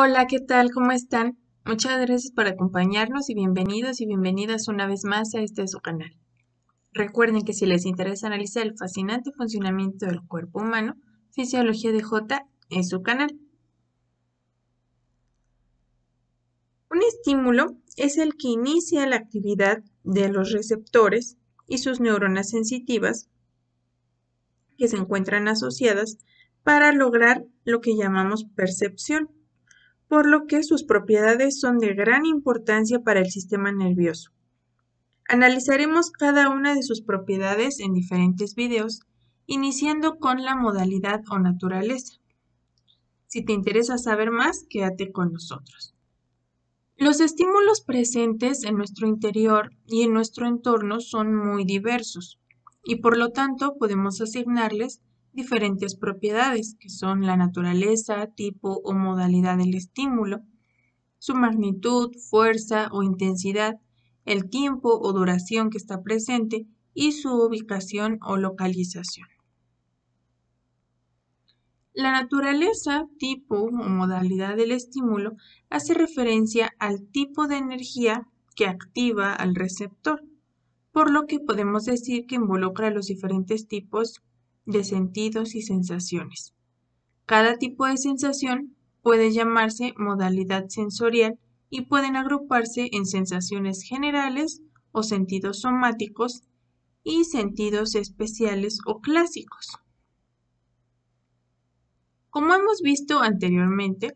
Hola, ¿qué tal? ¿Cómo están? Muchas gracias por acompañarnos y bienvenidos y bienvenidas una vez más a este su canal. Recuerden que si les interesa analizar el fascinante funcionamiento del cuerpo humano, Fisiología de J es su canal. Un estímulo es el que inicia la actividad de los receptores y sus neuronas sensitivas que se encuentran asociadas para lograr lo que llamamos percepción por lo que sus propiedades son de gran importancia para el sistema nervioso. Analizaremos cada una de sus propiedades en diferentes videos, iniciando con la modalidad o naturaleza. Si te interesa saber más, quédate con nosotros. Los estímulos presentes en nuestro interior y en nuestro entorno son muy diversos y por lo tanto podemos asignarles diferentes propiedades, que son la naturaleza, tipo o modalidad del estímulo, su magnitud, fuerza o intensidad, el tiempo o duración que está presente y su ubicación o localización. La naturaleza, tipo o modalidad del estímulo hace referencia al tipo de energía que activa al receptor, por lo que podemos decir que involucra los diferentes tipos de sentidos y sensaciones. Cada tipo de sensación puede llamarse modalidad sensorial y pueden agruparse en sensaciones generales o sentidos somáticos y sentidos especiales o clásicos. Como hemos visto anteriormente,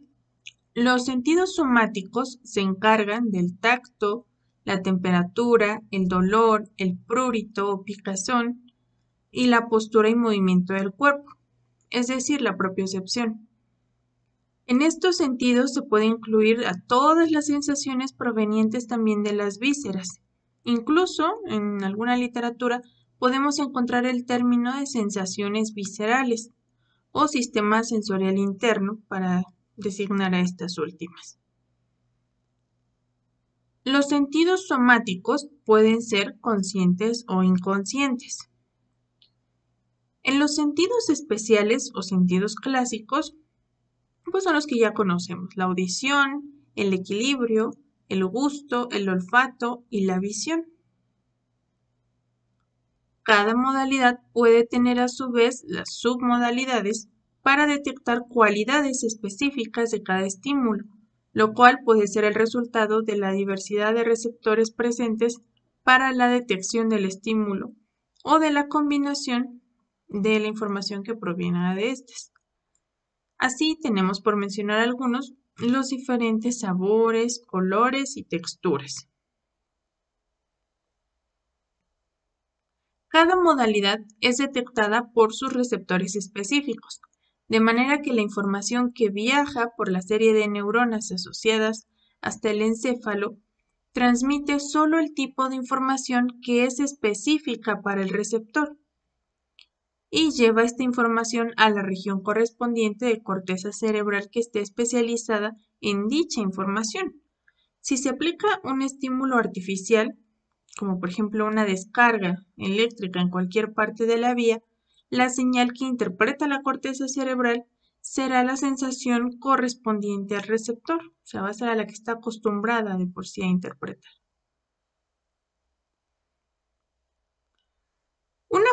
los sentidos somáticos se encargan del tacto, la temperatura, el dolor, el prurito o picazón, y la postura y movimiento del cuerpo, es decir, la propiocepción. En estos sentidos se puede incluir a todas las sensaciones provenientes también de las vísceras. Incluso en alguna literatura podemos encontrar el término de sensaciones viscerales o sistema sensorial interno para designar a estas últimas. Los sentidos somáticos pueden ser conscientes o inconscientes. En los sentidos especiales o sentidos clásicos, pues son los que ya conocemos, la audición, el equilibrio, el gusto, el olfato y la visión. Cada modalidad puede tener a su vez las submodalidades para detectar cualidades específicas de cada estímulo, lo cual puede ser el resultado de la diversidad de receptores presentes para la detección del estímulo o de la combinación de la información que proviene de estas. Así tenemos, por mencionar algunos, los diferentes sabores, colores y texturas. Cada modalidad es detectada por sus receptores específicos, de manera que la información que viaja por la serie de neuronas asociadas hasta el encéfalo transmite solo el tipo de información que es específica para el receptor y lleva esta información a la región correspondiente de corteza cerebral que esté especializada en dicha información. Si se aplica un estímulo artificial, como por ejemplo una descarga eléctrica en cualquier parte de la vía, la señal que interpreta la corteza cerebral será la sensación correspondiente al receptor, o sea, va a ser a la que está acostumbrada de por sí a interpretar.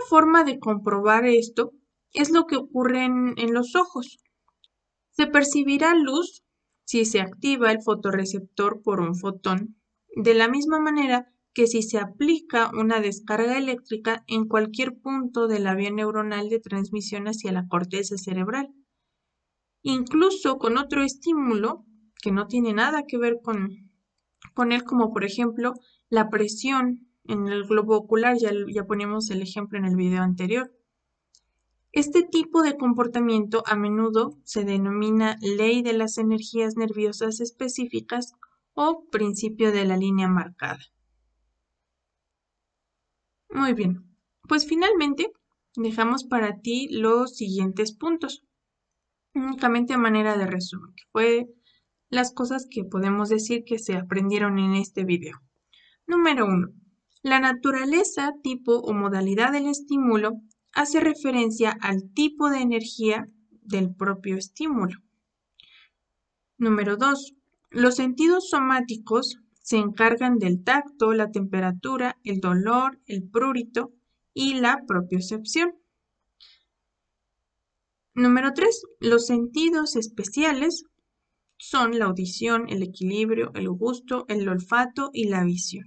forma de comprobar esto es lo que ocurre en, los ojos. Se percibirá luz si se activa el fotorreceptor por un fotón, de la misma manera que si se aplica una descarga eléctrica en cualquier punto de la vía neuronal de transmisión hacia la corteza cerebral. Incluso con otro estímulo que no tiene nada que ver con, con él, como por ejemplo la presión en el globo ocular, ya, ya el ejemplo en el video anterior. Este tipo de comportamiento a menudo se denomina ley de las energías nerviosas específicas o principio de la línea marcada. Muy bien, pues finalmente dejamos para ti los siguientes puntos, únicamente a manera de resumen, que fue las cosas que podemos decir que se aprendieron en este video. Número 1. La naturaleza, tipo o modalidad del estímulo hace referencia al tipo de energía del propio estímulo. Número 2. Los sentidos somáticos se encargan del tacto, la temperatura, el dolor, el prurito y la propiocepción. Número 3. Los sentidos especiales son la audición, el equilibrio, el gusto, el olfato y la visión.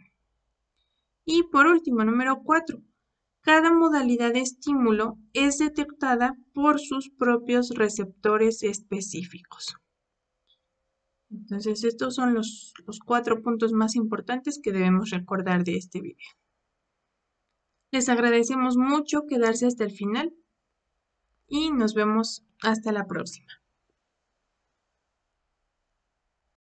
Y por último, número 4. Cada modalidad de estímulo es detectada por sus propios receptores específicos. Entonces, estos son los, los, cuatro puntos más importantes que debemos recordar de este video. Les agradecemos mucho quedarse hasta el final y nos vemos hasta la próxima.